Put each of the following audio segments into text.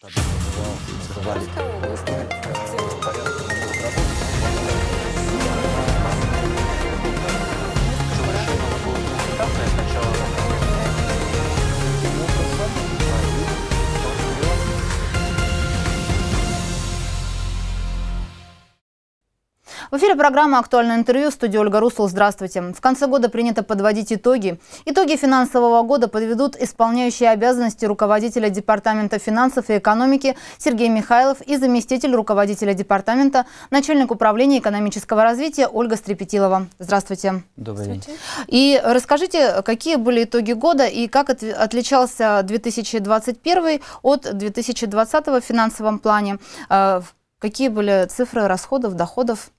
Zabrali. В эфире программа «Актуальное интервью» в студии Ольга Русл. Здравствуйте. В конце года принято подводить итоги. Итоги финансового года подведут исполняющие обязанности руководителя Департамента финансов и экономики Сергей Михайлов и заместитель руководителя Департамента, начальник управления экономического развития Ольга Стрепетилова. Здравствуйте. Добрый день. И расскажите, какие были итоги года и как от, отличался 2021 от 2020 в финансовом плане? Э, какие были цифры расходов, доходов?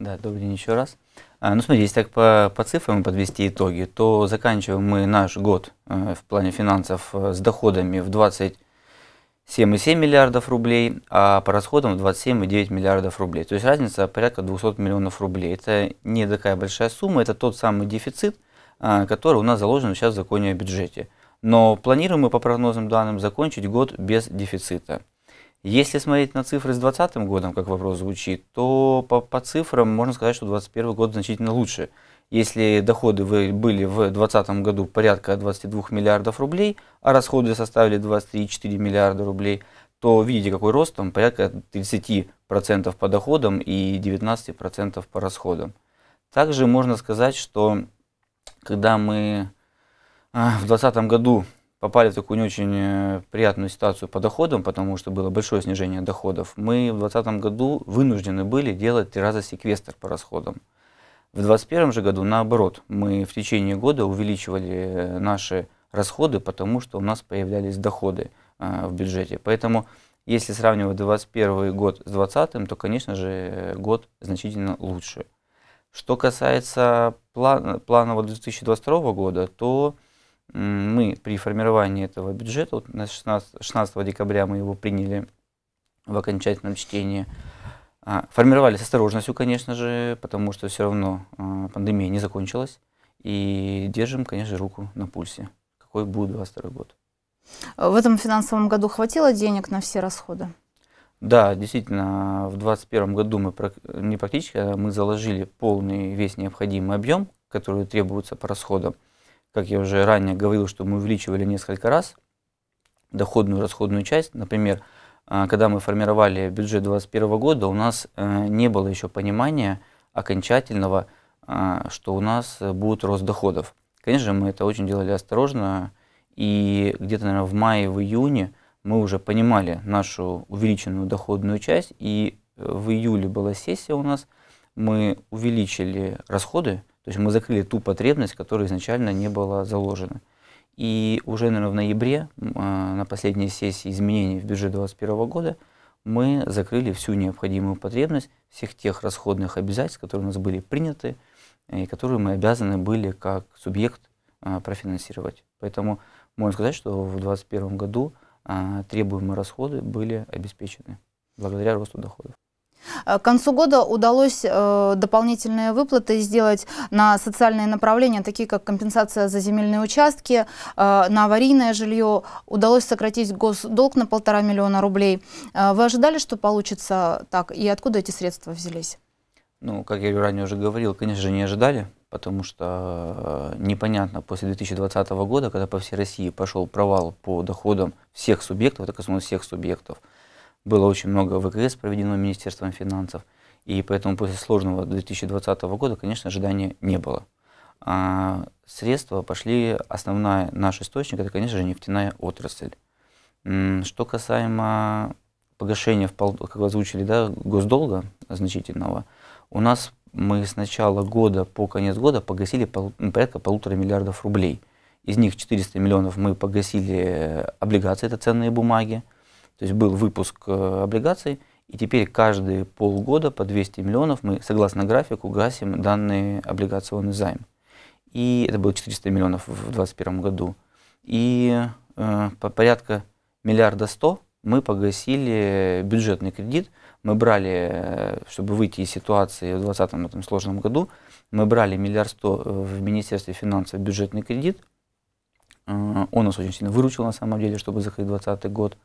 Да, добрый день еще раз. А, ну, смотрите, если так по, по цифрам подвести итоги, то заканчиваем мы наш год э, в плане финансов э, с доходами в 27,7 миллиардов рублей, а по расходам в 27,9 миллиардов рублей. То есть разница порядка 200 миллионов рублей. Это не такая большая сумма, это тот самый дефицит, э, который у нас заложен сейчас в законе о бюджете. Но планируем мы по прогнозным данным закончить год без дефицита. Если смотреть на цифры с 2020 годом, как вопрос звучит, то по, по цифрам можно сказать, что 2021 год значительно лучше. Если доходы были в 2020 году порядка 22 миллиардов рублей, а расходы составили 23,4 миллиарда рублей, то видите, какой рост, там порядка 30% по доходам и 19% по расходам. Также можно сказать, что когда мы а, в 2020 году попали в такую не очень э, приятную ситуацию по доходам, потому что было большое снижение доходов, мы в 2020 году вынуждены были делать три раза секвестр по расходам. В 2021 же году наоборот, мы в течение года увеличивали э, наши расходы, потому что у нас появлялись доходы э, в бюджете. Поэтому если сравнивать 2021 год с 2020, то, конечно же, э, год значительно лучше. Что касается план, плана 2022 года, то мы при формировании этого бюджета, вот 16, 16 декабря мы его приняли в окончательном чтении, а, формировали с осторожностью, конечно же, потому что все равно а, пандемия не закончилась. И держим, конечно, руку на пульсе, какой будет 22 год. А, в этом финансовом году хватило денег на все расходы? Да, действительно, в 2021 году мы не практически, а мы заложили полный весь необходимый объем, который требуется по расходам как я уже ранее говорил, что мы увеличивали несколько раз доходную и расходную часть. Например, э, когда мы формировали бюджет 2021 года, у нас э, не было еще понимания окончательного, э, что у нас будет рост доходов. Конечно, мы это очень делали осторожно, и где-то, наверное, в мае, в июне мы уже понимали нашу увеличенную доходную часть, и в июле была сессия у нас, мы увеличили расходы есть мы закрыли ту потребность, которая изначально не была заложена. И уже, наверное, в ноябре, а, на последней сессии изменений в бюджет 2021 года, мы закрыли всю необходимую потребность всех тех расходных обязательств, которые у нас были приняты, э, и которые мы обязаны были как субъект а, профинансировать. Поэтому можно сказать, что в 2021 году а, требуемые расходы были обеспечены благодаря росту доходов. Э, к концу года удалось э, дополнительные выплаты сделать на социальные направления, такие как компенсация за земельные участки, э, на аварийное жилье. Удалось сократить госдолг на полтора миллиона рублей. Вы ожидали, что получится так? И откуда эти средства взялись? Ну, как я ранее уже говорил, конечно же, не ожидали, потому что непонятно после 2020 года, когда по всей России пошел провал по доходам всех субъектов, это коснулось всех субъектов – было очень много ВКС проведено Министерством финансов, и поэтому после сложного 2020 года, конечно, ожидания не было. А средства пошли, основная наш источник, это, конечно же, нефтяная отрасль. Что касаемо погашения, как вы озвучили, да, госдолга значительного, у нас мы с начала года по конец года погасили пол, порядка полутора миллиардов рублей. Из них 400 миллионов мы погасили э, облигации, это ценные бумаги, то есть был выпуск э, облигаций, и теперь каждые полгода по 200 миллионов мы, согласно графику, гасим данный облигационный займ. И это было 400 миллионов в 2021 году. И э, по порядка миллиарда сто мы погасили бюджетный кредит. Мы брали, э, чтобы выйти из ситуации в 2020 сложном году, мы брали миллиард сто э, в Министерстве финансов бюджетный кредит. Он нас очень сильно выручил на самом деле, чтобы закрыть 2020 год.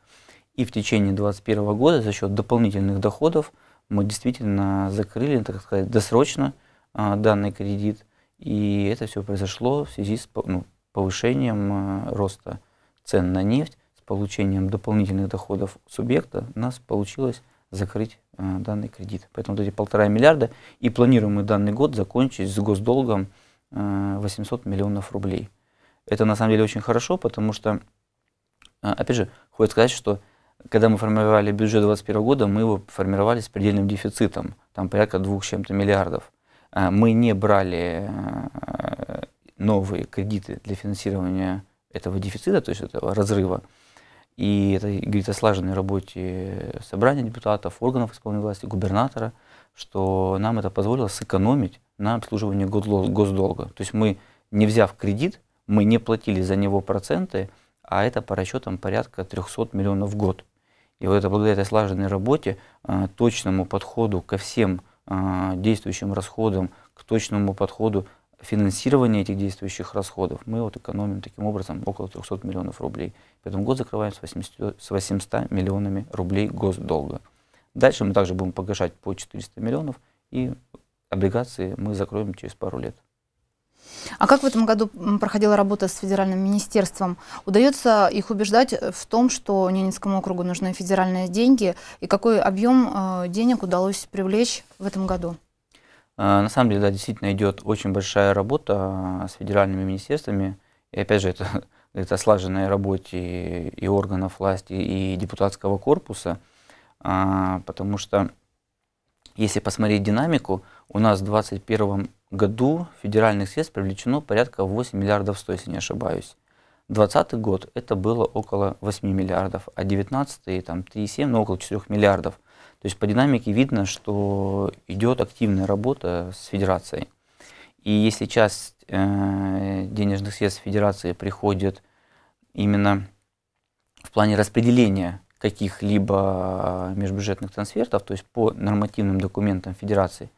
И в течение 2021 года за счет дополнительных доходов мы действительно закрыли, так сказать, досрочно а, данный кредит. И это все произошло в связи с ну, повышением а, роста цен на нефть, с получением дополнительных доходов субъекта. У нас получилось закрыть а, данный кредит. Поэтому вот эти полтора миллиарда и планируемый данный год закончить с госдолгом 800 миллионов рублей. Это на самом деле очень хорошо, потому что, опять же, хочется сказать, что когда мы формировали бюджет 2021 года, мы его формировали с предельным дефицитом, там порядка двух чем-то миллиардов. Э, мы не брали э, новые кредиты для финансирования этого дефицита, то есть этого разрыва. И это говорит о слаженной работе собрания депутатов, органов исполнительной власти, губернатора, что нам это позволило сэкономить на обслуживании госдолга. То есть мы, не взяв кредит, мы не платили за него проценты, а это по расчетам порядка 300 миллионов в год. И вот это благодаря этой слаженной работе, э, точному подходу ко всем э, действующим расходам, к точному подходу финансирования этих действующих расходов, мы вот экономим таким образом около 300 миллионов рублей. Поэтому год закрываем с 800, с 800 миллионами рублей госдолга. Дальше мы также будем погашать по 400 миллионов, и облигации мы закроем через пару лет. А как в этом году проходила работа с федеральным министерством? Удается их убеждать э, в том, что Ненецкому округу нужны федеральные деньги, и какой объем э, денег удалось привлечь в этом году? А, на самом деле, да, действительно идет очень большая работа а, с федеральными министерствами. И опять же, это это слаженная работа и органов власти, и депутатского корпуса, а, потому что если посмотреть динамику, у нас в 2021 году федеральных средств привлечено порядка 8 миллиардов 100, если не ошибаюсь. 2020 год это было около 8 миллиардов, а 19 там 3,7, ну около 4 миллиардов. То есть по динамике видно, что идет активная работа с федерацией. И если часть э, денежных средств федерации приходит именно в плане распределения каких-либо а, межбюджетных трансфертов, то есть по нормативным документам федерации,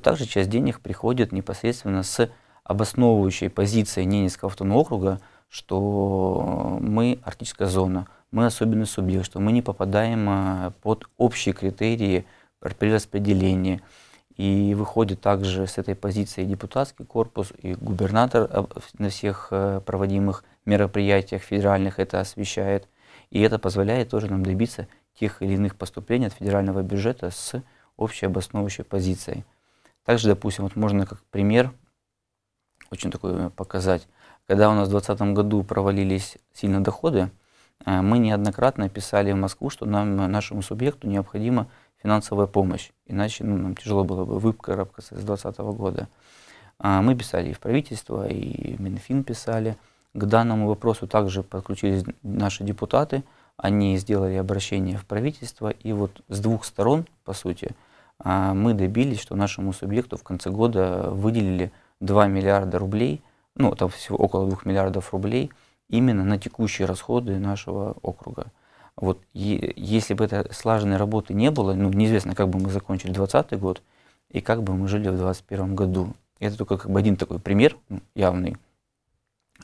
то также часть денег приходит непосредственно с обосновывающей позиции Ненецкого автономного округа, что мы арктическая зона, мы особенно субъект, что мы не попадаем э, под общие критерии при распределении. И выходит также с этой позиции депутатский корпус и губернатор э, на всех э, проводимых мероприятиях федеральных это освещает. И это позволяет тоже нам добиться тех или иных поступлений от федерального бюджета с общей обосновывающей позицией. Также, допустим, вот можно как пример очень такой показать. Когда у нас в 2020 году провалились сильно доходы, э, мы неоднократно писали в Москву, что нам, нашему субъекту необходима финансовая помощь, иначе ну, нам тяжело было бы выкарабкаться с 2020 года. А, мы писали и в правительство, и Минфин писали. К данному вопросу также подключились наши депутаты. Они сделали обращение в правительство, и вот с двух сторон, по сути, а мы добились, что нашему субъекту в конце года выделили 2 миллиарда рублей, ну, там всего около 2 миллиардов рублей, именно на текущие расходы нашего округа. Вот и, если бы этой слаженной работы не было, ну, неизвестно, как бы мы закончили 2020 год и как бы мы жили в 2021 году. Это только как бы один такой пример явный.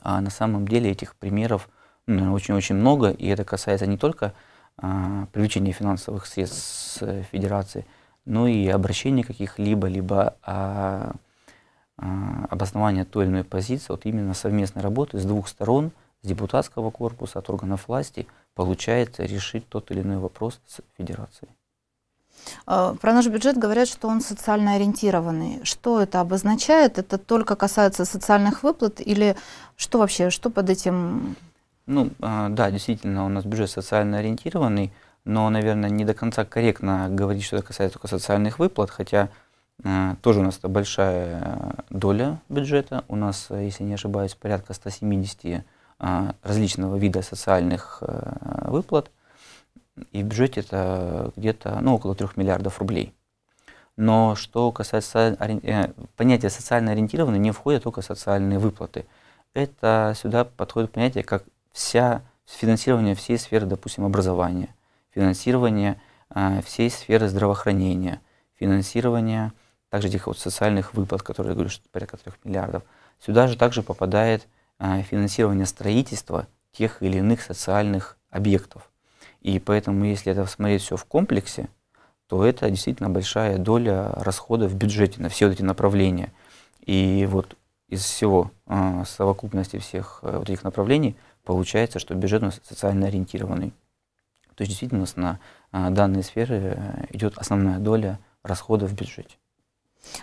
А на самом деле этих примеров ну, очень-очень много, и это касается не только а, привлечения финансовых средств с э, Федерации, ну и обращение каких-либо, либо а, а, обоснование той или иной позиции, вот именно совместной работы с двух сторон, с депутатского корпуса, от органов власти, получается решить тот или иной вопрос с федерацией. А, про наш бюджет говорят, что он социально ориентированный. Что это обозначает? Это только касается социальных выплат или что вообще, что под этим? Ну, а, да, действительно, у нас бюджет социально ориентированный но, наверное, не до конца корректно говорить, что это касается только социальных выплат, хотя э, тоже у нас это большая э, доля бюджета. У нас, э, если не ошибаюсь, порядка 170 э, различного вида социальных э, выплат, и в бюджете это где-то ну, около 3 миллиардов рублей. Но что касается э, понятия социально ориентированной, не входят только социальные выплаты. Это сюда подходит понятие как вся финансирование всей сферы, допустим, образования – финансирование а, всей сферы здравоохранения, финансирование также этих вот социальных выплат, которые, я говорю, что порядка 3 миллиардов. Сюда же также попадает а, финансирование строительства тех или иных социальных объектов. И поэтому, если это смотреть все в комплексе, то это действительно большая доля расходов в бюджете на все эти направления. И вот из всего а, совокупности всех э, вот этих направлений получается, что бюджет у нас социально ориентированный. То есть действительно у нас на э, данные сферы э, идет основная доля расходов в бюджете.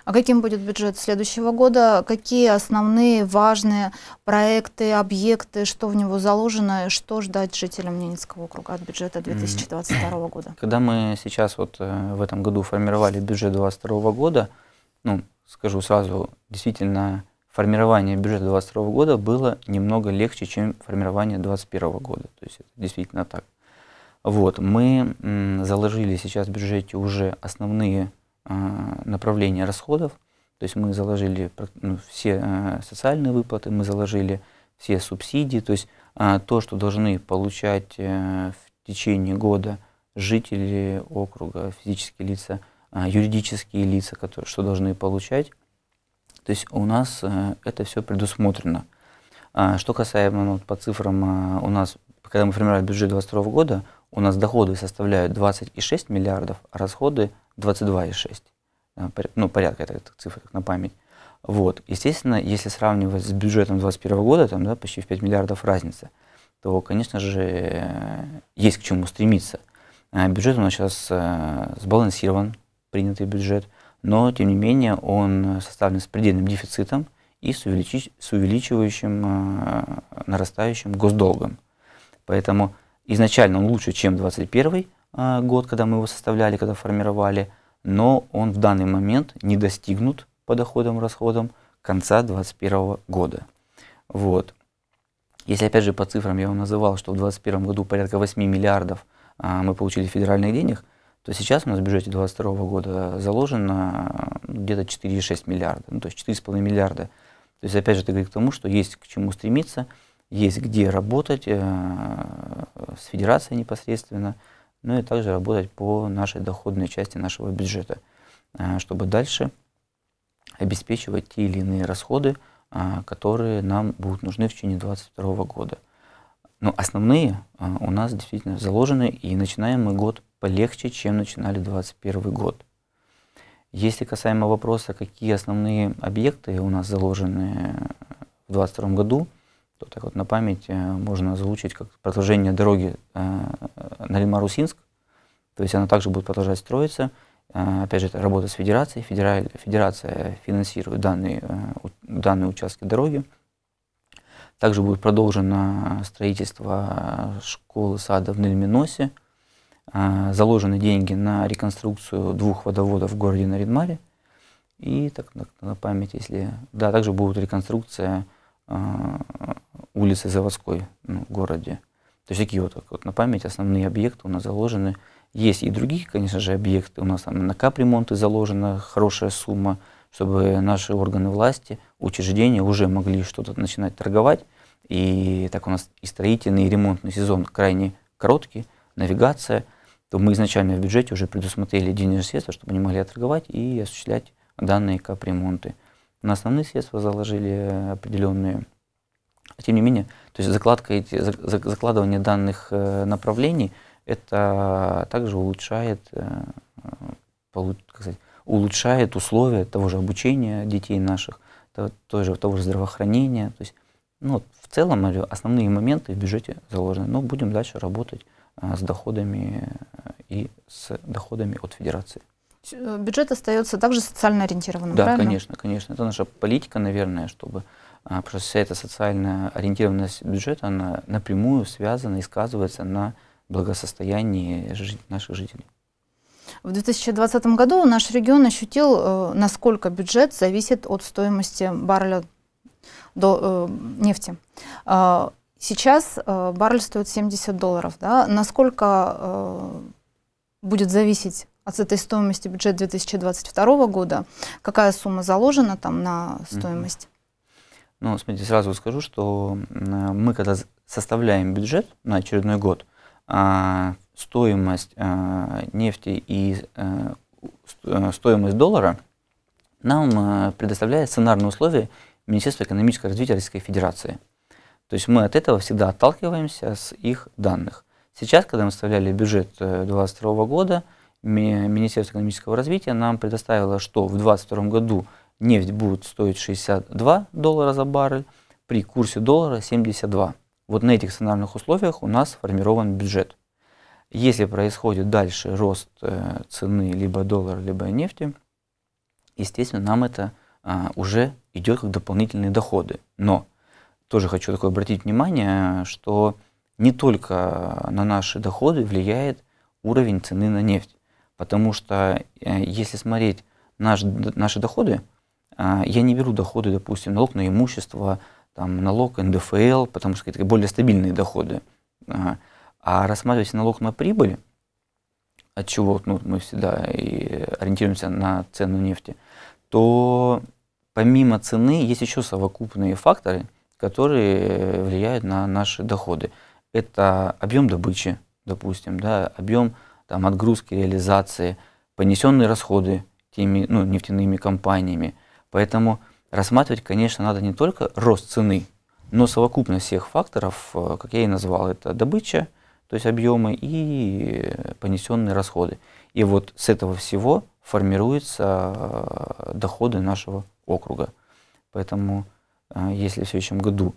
А каким будет бюджет следующего года? Какие основные важные проекты, объекты, что в него заложено, и что ждать жителям Ненецкого округа от бюджета 2022 года? Когда мы сейчас вот э, в этом году формировали бюджет 2022 года, ну, скажу сразу, действительно, формирование бюджета 2022 года было немного легче, чем формирование 2021 года. То есть это действительно так. Вот, мы заложили сейчас в бюджете уже основные а, направления расходов, то есть мы заложили ну, все а, социальные выплаты, мы заложили все субсидии, то есть а, то, что должны получать э, в течение года жители округа, физические лица, юридические лица, которые, что должны получать. То есть у нас э, это все предусмотрено. Что касаемо ну, по цифрам, у нас, когда мы формировали бюджет 2022 года, у нас доходы составляют 20,6 миллиардов, а расходы 22,6. Э, ну, порядка этих цифр на память. Вот. Естественно, если сравнивать с бюджетом 2021 года, там да, почти в 5 миллиардов разница, то, конечно же, э, есть к чему стремиться. Э, бюджет у нас сейчас сбалансирован, принятый бюджет, но, тем не менее, он составлен с предельным дефицитом и с, увеличи с увеличивающим, нарастающим госдолгом. Поэтому Изначально он лучше, чем 21 а, год, когда мы его составляли, когда формировали, но он в данный момент не достигнут по доходам и расходам конца 2021 года. Вот. Если опять же по цифрам я вам называл, что в 2021 году порядка 8 миллиардов а, мы получили федеральных денег, то сейчас у нас в бюджете 2022 года заложено а, где-то 4,6 миллиарда, ну, то есть 4,5 миллиарда. То есть опять же это говорит к тому, что есть к чему стремиться – есть где работать э, с федерацией непосредственно, ну и также работать по нашей доходной части нашего бюджета, э, чтобы дальше обеспечивать те или иные расходы, э, которые нам будут нужны в течение 2022 года. Но основные у нас действительно заложены, и начинаем мы год полегче, чем начинали 2021 год. Если касаемо вопроса, какие основные объекты у нас заложены в 2022 году, то так вот на память э, можно озвучить как продолжение дороги э, на русинск То есть она также будет продолжать строиться. Э, опять же, это работа с федерацией. Федераль, федерация финансирует данные, данные участки дороги. Также будет продолжено строительство школы сада в Нельминосе. Заложены деньги на реконструкцию двух водоводов в городе Наридмаре. И так на память, если... Да, также будет реконструкция улицы Заводской ну, в городе. То есть такие вот, вот на память основные объекты у нас заложены. Есть и другие, конечно же, объекты. У нас там на капремонты заложена хорошая сумма, чтобы наши органы власти, учреждения уже могли что-то начинать торговать. И так у нас и строительный, и ремонтный сезон крайне короткий, навигация. То мы изначально в бюджете уже предусмотрели денежные средства, чтобы они могли торговать и осуществлять данные капремонты. На основные средства заложили определенные тем не менее, то есть закладка эти, закладывание данных э, направлений, это также улучшает, э, как сказать, улучшает условия того же обучения детей наших, того же, того же здравоохранения. То есть, ну, в целом э, основные моменты в бюджете заложены, но будем дальше работать с доходами и с доходами от федерации. Бюджет остается также социально ориентированным, Да, правильно? конечно, конечно. Это наша политика, наверное, чтобы а, потому что вся эта социальная ориентированность бюджета, она напрямую связана и сказывается на благосостоянии жи наших жителей. В 2020 году наш регион ощутил, э, насколько бюджет зависит от стоимости барреля до, э, нефти. А, сейчас э, баррель стоит 70 долларов. Да? Насколько э, будет зависеть от этой стоимости бюджет 2022 года? Какая сумма заложена там на стоимость? Ну, смотрите, сразу скажу, что мы, когда составляем бюджет на очередной год, а, стоимость а, нефти и а, стоимость доллара нам предоставляет сценарные условия Министерства экономического развития Российской Федерации. То есть мы от этого всегда отталкиваемся с их данных. Сейчас, когда мы составляли бюджет 2022 э, года, Министерство экономического развития нам предоставило, что в 2022 году нефть будет стоить 62 доллара за баррель, при курсе доллара 72. Вот на этих сценарных условиях у нас формирован бюджет. Если происходит дальше рост э, цены либо доллара, либо нефти, естественно, нам это э, уже идет как дополнительные доходы. Но тоже хочу такое обратить внимание, что не только на наши доходы влияет уровень цены на нефть. Потому что э, если смотреть наш, наши доходы, а, я не беру доходы, допустим, налог на имущество, там, налог НДФЛ, потому что это более стабильные доходы. А, а рассматривать налог на прибыль, от чего ну, мы всегда и ориентируемся на цену нефти, то помимо цены есть еще совокупные факторы, которые влияют на наши доходы. Это объем добычи, допустим, да, объем там, отгрузки, реализации, понесенные расходы теми ну, нефтяными компаниями – Поэтому рассматривать, конечно, надо не только рост цены, но совокупность всех факторов, э, как я и назвал, это добыча, то есть объемы и понесенные расходы. И вот с этого всего формируются э, доходы нашего округа. Поэтому э, если в следующем году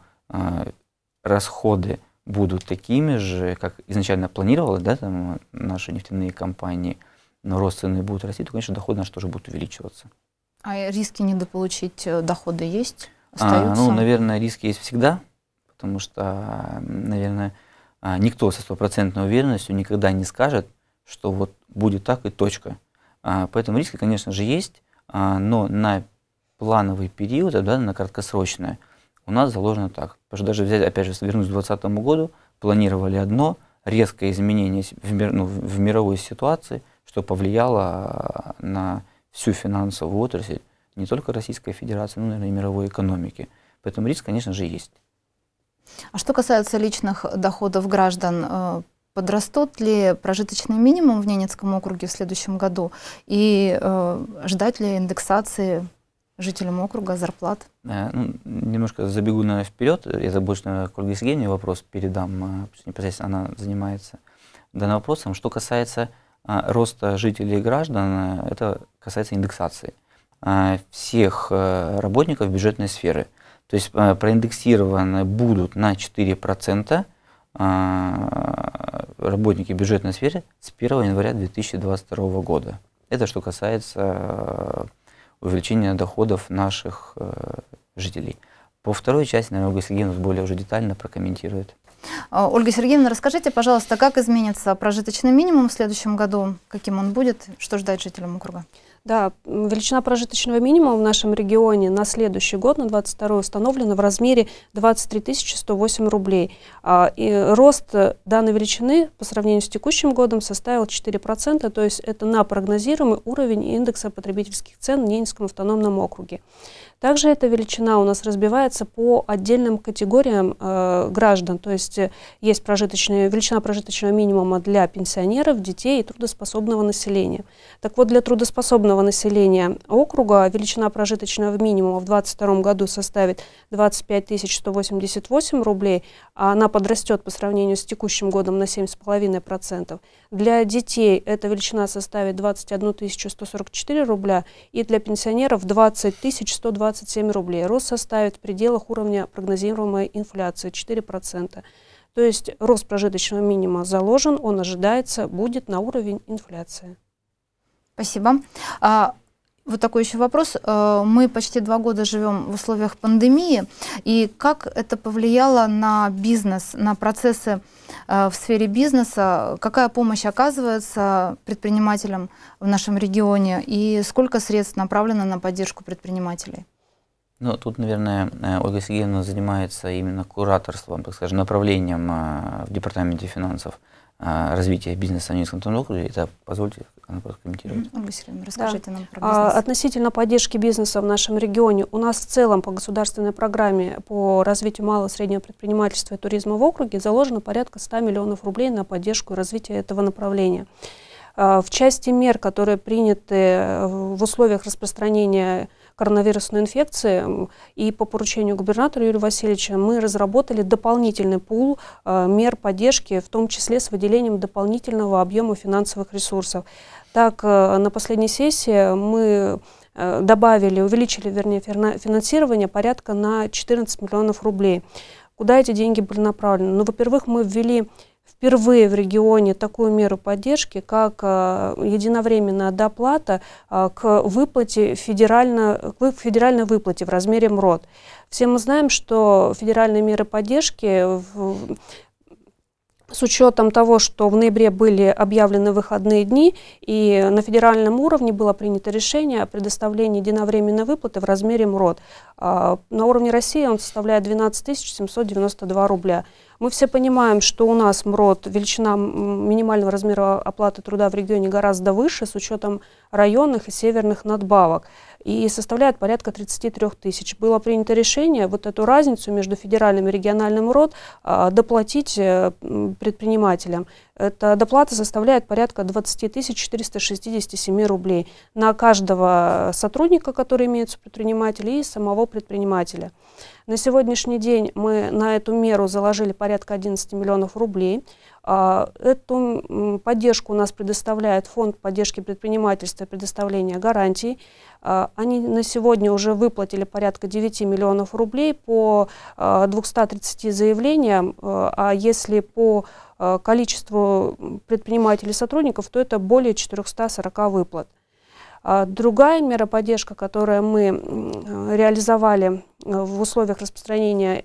расходы будут такими же, как изначально планировалось, да, там наши нефтяные компании, но рост цены будет расти, то, конечно, доходы наши тоже будут увеличиваться. А риски недополучить э, доходы есть? А, Остаются? А, ну, наверное, риски есть всегда, потому что, наверное, а, никто со стопроцентной уверенностью никогда не скажет, что вот будет так и точка. А, поэтому риски, конечно же, есть, а, но на плановый период, а, да, на краткосрочное, у нас заложено так. Потому что даже взять, опять же, вернусь к 2020 году, планировали одно, резкое изменение в, мир, ну, в мировой ситуации, что повлияло на всю финансовую отрасль, не только Российской Федерации, но, наверное, и мировой экономики. Поэтому риск, конечно же, есть. А что касается личных доходов граждан, э, подрастут ли прожиточный минимум в Ненецком округе в следующем году и э, ждать ли индексации жителям округа зарплат? Э, ну, немножко забегу на вперед, я забочу, наверное, Ольге Сергеевне вопрос передам, э, непосредственно она занимается данным вопросом. Что касается а, роста жителей и граждан, э, это касается индексации э, всех э, работников бюджетной сферы. То есть проиндексированы будут на 4% работники бюджетной сферы с 1 января 2022 года. Это что касается увеличения доходов наших жителей. По второй части, наверное, Ольга Сергеевна более уже детально прокомментирует. А, Ольга Сергеевна, расскажите, пожалуйста, как изменится прожиточный минимум в следующем году, каким он будет, что ждать жителям округа? Да, величина прожиточного минимума в нашем регионе на следующий год, на 22 установлена в размере 23 108 рублей. А, и рост данной величины по сравнению с текущим годом составил 4%, то есть это на прогнозируемый уровень индекса потребительских цен в Ненецком автономном округе. Также эта величина у нас разбивается по отдельным категориям э, граждан, то есть есть прожиточная, величина прожиточного минимума для пенсионеров, детей и трудоспособного населения. Так вот, для трудоспособного активного населения округа величина прожиточного минимума в 2022 году составит 25 188 рублей, а она подрастет по сравнению с текущим годом на 7,5%. Для детей эта величина составит 21 144 рубля и для пенсионеров 20 127 рублей. Рост составит в пределах уровня прогнозируемой инфляции 4%. То есть рост прожиточного минимума заложен, он ожидается, будет на уровень инфляции. Спасибо. А, вот такой еще вопрос. Э, мы почти два года живем в условиях пандемии. И как это повлияло на бизнес, на процессы э, в сфере бизнеса? Какая помощь оказывается предпринимателям в нашем регионе? И сколько средств направлено на поддержку предпринимателей? Ну, тут, наверное, э, Ольга Сергеевна занимается именно кураторством, так скажем, направлением в Департаменте финансов а, развития бизнеса в Ненецком округе. Это позвольте она прокомментировать. Василий, расскажите да. нам про а, бизнес. Относительно поддержки бизнеса в нашем регионе, у нас в целом по государственной программе по развитию малого и среднего предпринимательства и туризма в округе заложено порядка 100 миллионов рублей на поддержку и развитие этого направления. А, в части мер, которые приняты в условиях распространения коронавирусной инфекции. И по поручению губернатора Юрия Васильевича мы разработали дополнительный пул э, мер поддержки, в том числе с выделением дополнительного объема финансовых ресурсов. Так, э, на последней сессии мы э, добавили, увеличили, вернее, финансирование порядка на 14 миллионов рублей. Куда эти деньги были направлены? Ну, во-первых, мы ввели впервые в регионе такую меру поддержки, как э, единовременная доплата э, к выплате федерально, к федеральной выплате в размере МРОД. Все мы знаем, что федеральные меры поддержки в, с учетом того, что в ноябре были объявлены выходные дни, и на федеральном уровне было принято решение о предоставлении единовременной выплаты в размере МРОД. Э, на уровне России он составляет 12 792 рубля. Мы все понимаем, что у нас МРОД, величина минимального размера оплаты труда в регионе гораздо выше с учетом районных и северных надбавок и составляет порядка 33 тысяч. Было принято решение вот эту разницу между федеральным и региональным урод а, доплатить э, предпринимателям. Эта доплата составляет порядка 20 467 рублей на каждого сотрудника, который имеется предприниматель, и самого предпринимателя. На сегодняшний день мы на эту меру заложили порядка 11 миллионов рублей. А, эту поддержку у нас предоставляет Фонд поддержки предпринимательства и предоставления гарантий. А, они на сегодня уже выплатили порядка 9 миллионов рублей по 230 а, заявлениям, а, а если по количеству предпринимателей сотрудников, то это более 440 выплат. Другая мера поддержка, которую мы реализовали э, в условиях распространения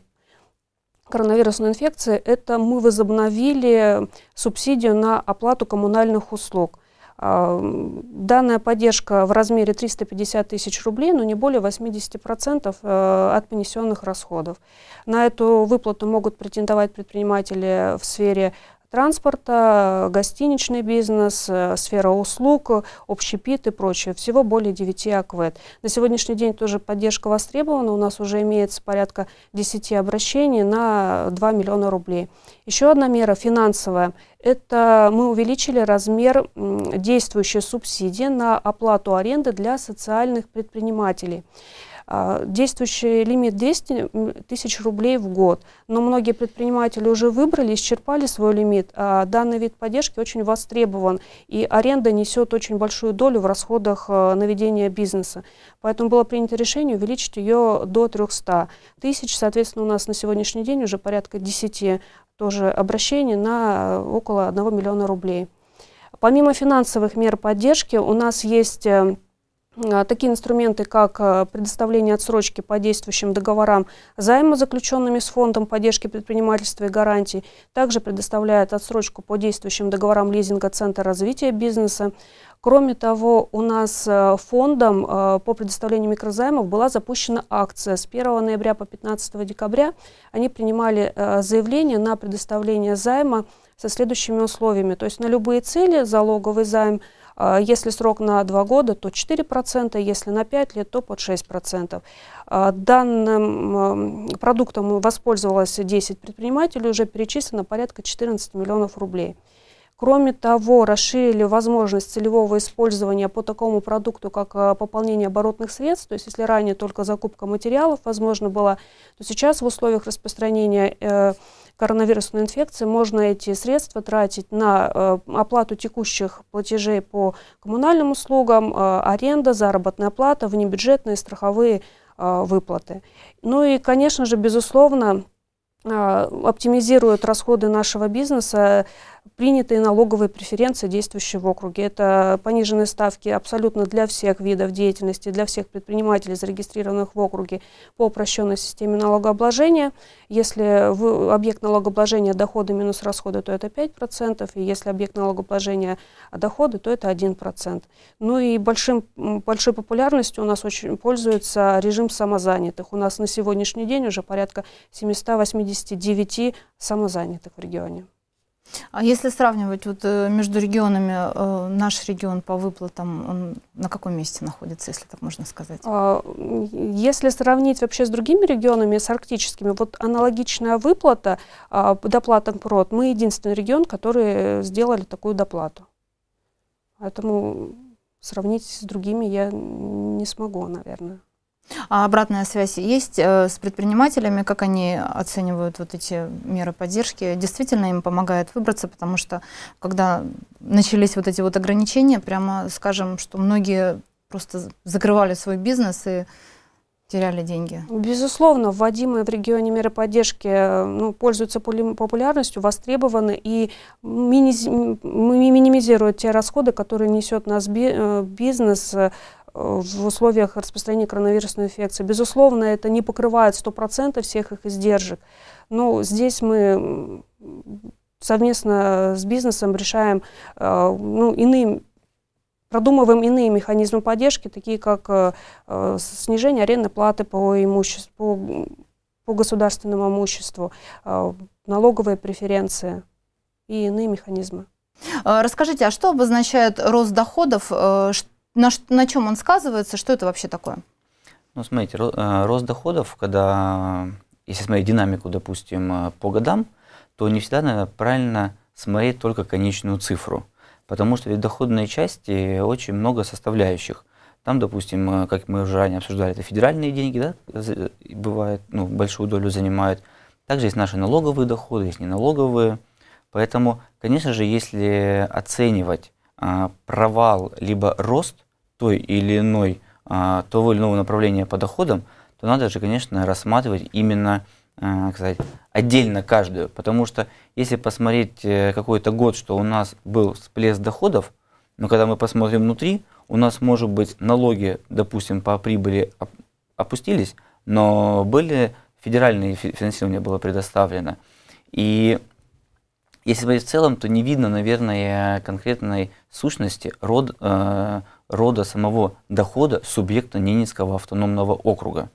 коронавирусной инфекции, это мы возобновили субсидию на оплату коммунальных услуг – Эм, данная поддержка в размере 350 тысяч рублей, но не более 80% э, от понесенных расходов. На эту выплату могут претендовать предприниматели в сфере транспорта, гостиничный бизнес, э, сфера услуг, общепит и прочее. Всего более 9 АКВЭД. На сегодняшний день тоже поддержка востребована. У нас уже имеется порядка 10 обращений на 2 миллиона рублей. Еще одна мера финансовая. Это мы увеличили размер действующей субсидии на оплату аренды для социальных предпринимателей. А, действующий лимит 200 тысяч рублей в год, но многие предприниматели уже выбрали, исчерпали свой лимит. А данный вид поддержки очень востребован, и аренда несет очень большую долю в расходах э, на ведение бизнеса. Поэтому было принято решение увеличить ее до 300 тысяч. Соответственно, у нас на сегодняшний день уже порядка 10 тоже обращений на э, около 1 миллиона рублей. Помимо финансовых мер поддержки у нас есть э, Э, такие инструменты, как э, предоставление отсрочки по действующим договорам займа, заключенными с Фондом поддержки предпринимательства и гарантий, также предоставляет отсрочку по действующим договорам лизинга Центра развития бизнеса. Кроме того, у нас э, фондом по предоставлению микрозаймов была запущена акция с 1 ноября по 15 декабря. Они принимали заявление на предоставление займа со следующими условиями. То есть на любые цели залоговый займ – а если срок на 2 года, то 4%, если на 5 лет, то под 6%. А данным продуктом воспользовалось 10 предпринимателей, уже перечислено порядка 14 миллионов рублей. Кроме того, расширили возможность целевого использования по такому продукту, как э, пополнение оборотных средств. То есть, если ранее только закупка материалов возможно была, то сейчас в условиях распространения э, коронавирусной инфекции, можно эти средства тратить на э, оплату текущих платежей по коммунальным услугам, э, аренда, заработная плата, внебюджетные страховые э, выплаты. Ну и, конечно же, безусловно, а, оптимизируют расходы нашего бизнеса принятые налоговые преференции, действующие в округе. Это пониженные ставки абсолютно для всех видов деятельности, для всех предпринимателей, зарегистрированных в округе по упрощенной системе налогообложения. Если вы, объект налогообложения доходы минус расходы, то это 5%, и если объект налогообложения доходы, то это 1%. Ну и большим, большой популярностью у нас очень пользуется режим самозанятых. У нас на сегодняшний день уже порядка 780 89 самозанятых в регионе. А если сравнивать вот э, между регионами, э, наш регион по выплатам, он на каком месте находится, если так можно сказать? А, если сравнить вообще с другими регионами, с арктическими, вот аналогичная выплата а, доплатам ПРОД, мы единственный регион, который сделали такую доплату. Поэтому сравнить с другими я не смогу, наверное. А обратная связь есть э, с предпринимателями, как они оценивают вот эти меры поддержки? Действительно им помогает выбраться, потому что когда начались вот эти вот ограничения, прямо скажем, что многие просто закрывали свой бизнес и теряли деньги? Безусловно, вводимые в регионе меры поддержки э, ну, пользуются популярностью, востребованы и минимизируют те расходы, которые несет нас э, бизнес в условиях распространения коронавирусной инфекции. Безусловно, это не покрывает 100% всех их издержек. Но здесь мы совместно с бизнесом решаем э, ну, иные продумываем иные механизмы поддержки, такие как э, э, снижение арендной платы по имуществу, по, по государственному имуществу, налоговые преференции и иные механизмы. Расскажите, а что обозначает рост доходов? на, на чем он сказывается, что это вообще такое? Ну, смотрите, э, рост доходов, когда, если смотреть динамику, допустим, э, по годам, то не всегда надо правильно смотреть только конечную цифру, потому что ведь доходной части очень много составляющих. Там, допустим, э, как мы уже ранее обсуждали, это федеральные деньги, да, бывает, ну, большую долю занимают. Также есть наши налоговые доходы, есть неналоговые. Поэтому, конечно же, если оценивать а, провал либо рост той или иной, а, того или иного направления по доходам, то надо же, конечно, рассматривать именно э, как сказать, отдельно каждую. Потому что если посмотреть э, какой-то год, что у нас был всплеск доходов, но когда мы посмотрим внутри, у нас, может быть, налоги, допустим, по прибыли опустились, но были федеральные финансирование было предоставлено. И если смотреть в целом, то не видно, наверное, конкретной сущности род, э, рода самого дохода субъекта Ненецкого автономного округа.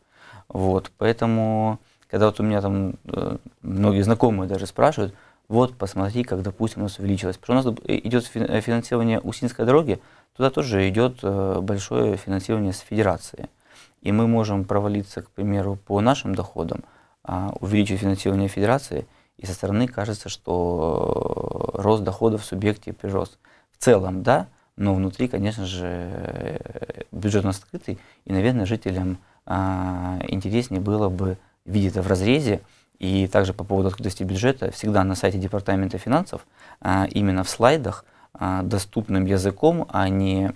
Вот, поэтому, когда вот у меня там э, многие знакомые даже спрашивают, вот посмотри, как, допустим, у нас увеличилось. Потому что у нас идет э, финансирование Усинской дороги, туда тоже идет э, большое финансирование с федерации. И мы можем провалиться, к примеру, по нашим доходам, э, а увеличить финансирование федерации – и со стороны кажется, что э, рост доходов в субъекте прирост В целом, да, но внутри, конечно же, э, бюджет у нас открытый, и, наверное, жителям а, интереснее было бы видеть это в разрезе. И также по поводу открытости бюджета, всегда на сайте Департамента финансов, а, именно в слайдах, а, доступным языком, а не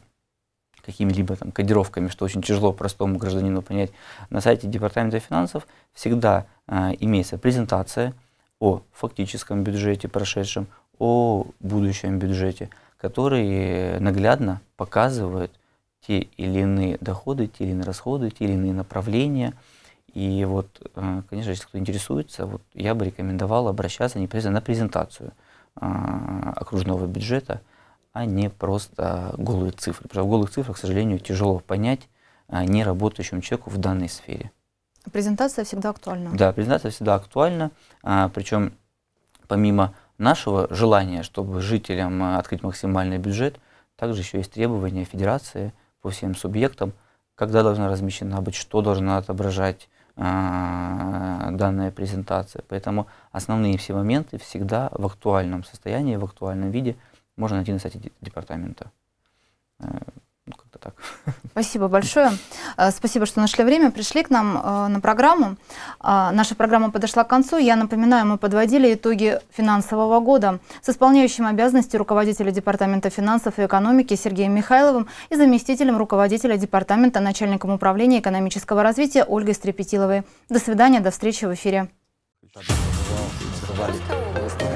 какими-либо там кодировками, что очень тяжело простому гражданину понять, на сайте Департамента финансов всегда а, имеется презентация, о фактическом бюджете прошедшем, о будущем бюджете, который э, наглядно показывает те или иные доходы, те или иные расходы, те или иные направления. И вот, э, конечно, если кто интересуется, вот я бы рекомендовал обращаться непосредственно на презентацию э, окружного бюджета, а не просто голые цифры. Потому что в голых цифрах, к сожалению, тяжело понять неработающему человеку в данной сфере. Презентация всегда актуальна. Да, презентация всегда актуальна. А, причем помимо нашего желания, чтобы жителям а, открыть максимальный бюджет, также еще есть требования Федерации по всем субъектам, когда должна размещена быть, что должна отображать а, данная презентация. Поэтому основные все моменты всегда в актуальном состоянии, в актуальном виде можно найти на сайте департамента. Э, так. Спасибо большое. А, спасибо, что нашли время, пришли к нам а, на программу. А, наша программа подошла к концу. Я напоминаю, мы подводили итоги финансового года с исполняющим обязанности руководителя Департамента финансов и экономики Сергеем Михайловым и заместителем руководителя Департамента начальником управления экономического развития Ольгой Стрепетиловой. До свидания, до встречи в эфире. Thank